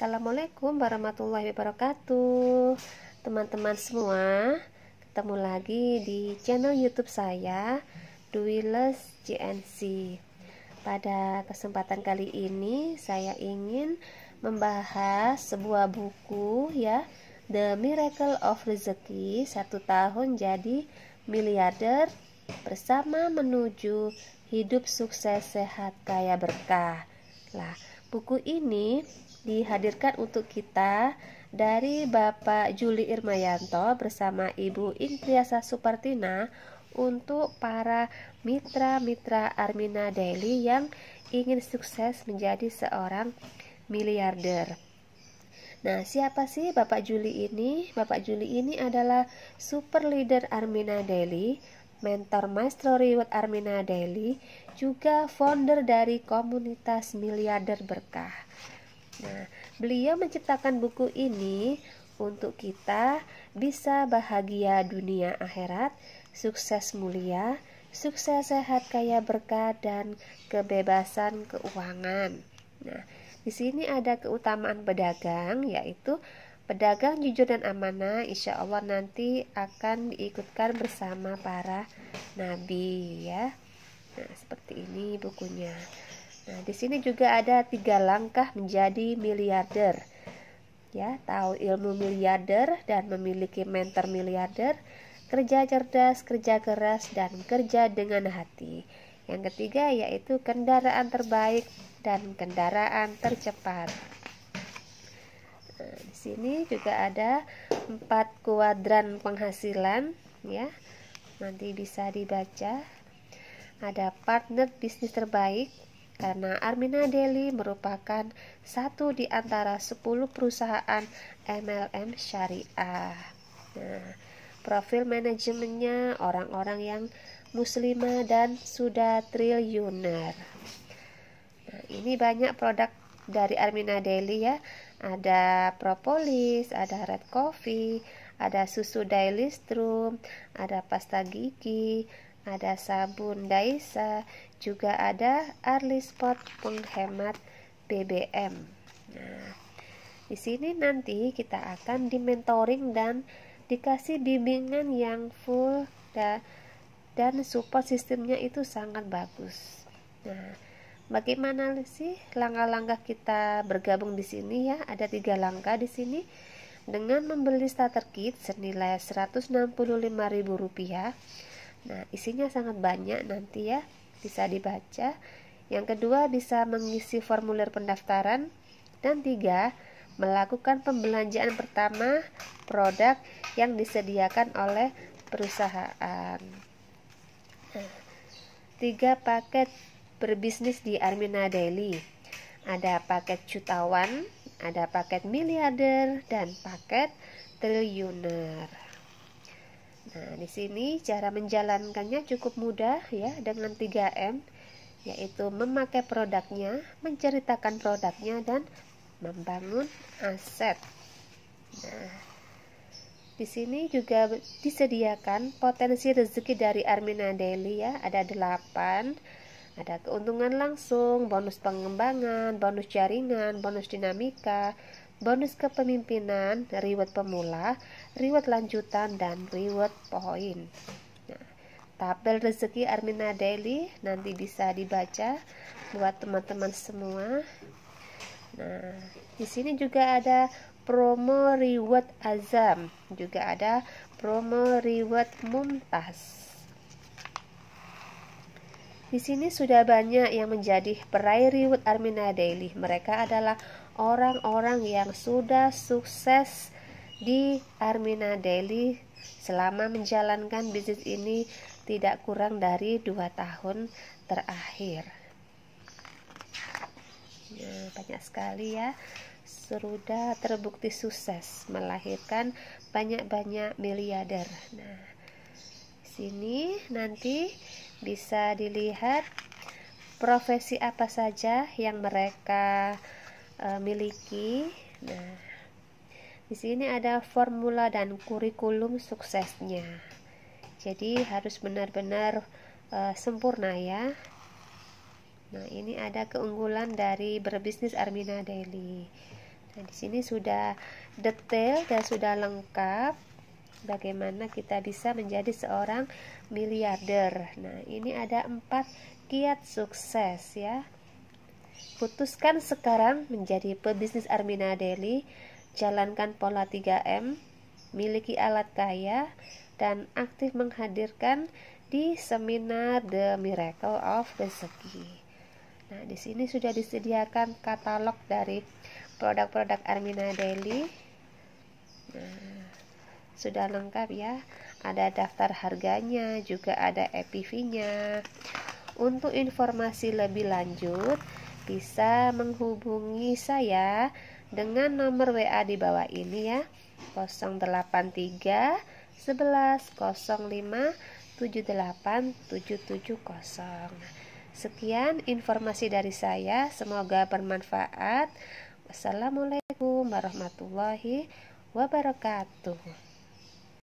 Assalamualaikum warahmatullahi wabarakatuh Teman-teman semua Ketemu lagi di channel youtube saya Duiles JNC Pada kesempatan kali ini Saya ingin membahas sebuah buku ya The Miracle of Rezeki Satu tahun jadi miliarder Bersama menuju hidup sukses sehat kaya berkah lah buku ini dihadirkan untuk kita dari Bapak Juli Irmayanto bersama Ibu Intriasa Supartina untuk para mitra-mitra Armina Daily yang ingin sukses menjadi seorang miliarder. Nah, siapa sih Bapak Juli ini? Bapak Juli ini adalah super leader Armina Daily, mentor Maestro Reward Armina Daily, juga founder dari komunitas miliarder berkah. Nah, beliau menciptakan buku ini untuk kita bisa bahagia dunia akhirat, sukses mulia, sukses sehat kaya berkah dan kebebasan keuangan. Nah, di sini ada keutamaan pedagang yaitu pedagang jujur dan amanah insya Allah nanti akan diikutkan bersama para nabi ya nah seperti ini bukunya Nah, di sini juga ada tiga langkah menjadi miliarder. Ya, tahu ilmu miliarder dan memiliki mentor miliarder, kerja cerdas, kerja keras, dan kerja dengan hati. Yang ketiga yaitu kendaraan terbaik dan kendaraan tercepat. Nah, di sini juga ada empat kuadran penghasilan, ya. Nanti bisa dibaca. Ada partner bisnis terbaik, karena Armina Deli merupakan satu di antara 10 perusahaan MLM syariah. Nah, profil manajemennya orang-orang yang muslimah dan sudah triliuner. Nah, ini banyak produk dari Armina Deli ya. Ada propolis, ada red coffee, ada susu daily strum, ada pasta gigi, ada sabun Daisa, juga ada Arli Spot penghemat BBM. Nah, di sini nanti kita akan mentoring dan dikasih bimbingan yang full da dan support sistemnya itu sangat bagus. Nah, bagaimana sih langkah-langkah kita bergabung di sini ya? Ada tiga langkah di sini dengan membeli starter kit senilai Rp165.000 Nah, isinya sangat banyak nanti ya, bisa dibaca. Yang kedua, bisa mengisi formulir pendaftaran. Dan tiga, melakukan pembelanjaan pertama produk yang disediakan oleh perusahaan. Nah, tiga paket berbisnis di Armina Daily. Ada paket jutawan, ada paket miliarder, dan paket triliuner. Nah, di sini cara menjalankannya cukup mudah ya dengan 3M yaitu memakai produknya, menceritakan produknya dan membangun aset. Nah, di sini juga disediakan potensi rezeki dari Armina Deli ya, ada 8. Ada keuntungan langsung, bonus pengembangan, bonus jaringan, bonus dinamika, bonus kepemimpinan, reward pemula, reward lanjutan, dan reward poin. Nah, tabel rezeki Armina Daily nanti bisa dibaca buat teman-teman semua. Nah, di sini juga ada promo reward Azam, juga ada promo reward Mumtaz. Di sini sudah banyak yang menjadi peraih reward Armina Daily. Mereka adalah orang-orang yang sudah sukses di Armina Daily selama menjalankan bisnis ini tidak kurang dari dua tahun terakhir. Ya, banyak sekali ya. sudah terbukti sukses melahirkan banyak-banyak miliarder. Nah, sini nanti bisa dilihat profesi apa saja yang mereka E, miliki. Nah, di sini ada formula dan kurikulum suksesnya. Jadi harus benar-benar e, sempurna ya. Nah, ini ada keunggulan dari berbisnis Armina Daily. Nah, di sini sudah detail dan sudah lengkap bagaimana kita bisa menjadi seorang miliarder. Nah, ini ada empat kiat sukses ya. Putuskan sekarang menjadi pebisnis Armina Deli, jalankan pola 3M, miliki alat kaya, dan aktif menghadirkan di seminar The Miracle of Rezeki. Nah, di sini sudah disediakan katalog dari produk-produk Armina Deli. Nah, sudah lengkap ya. Ada daftar harganya, juga ada EPV-nya. Untuk informasi lebih lanjut, bisa menghubungi saya dengan nomor WA di bawah ini ya 083 11 05 78 770 Sekian informasi dari saya, semoga bermanfaat. Wassalamualaikum warahmatullahi wabarakatuh.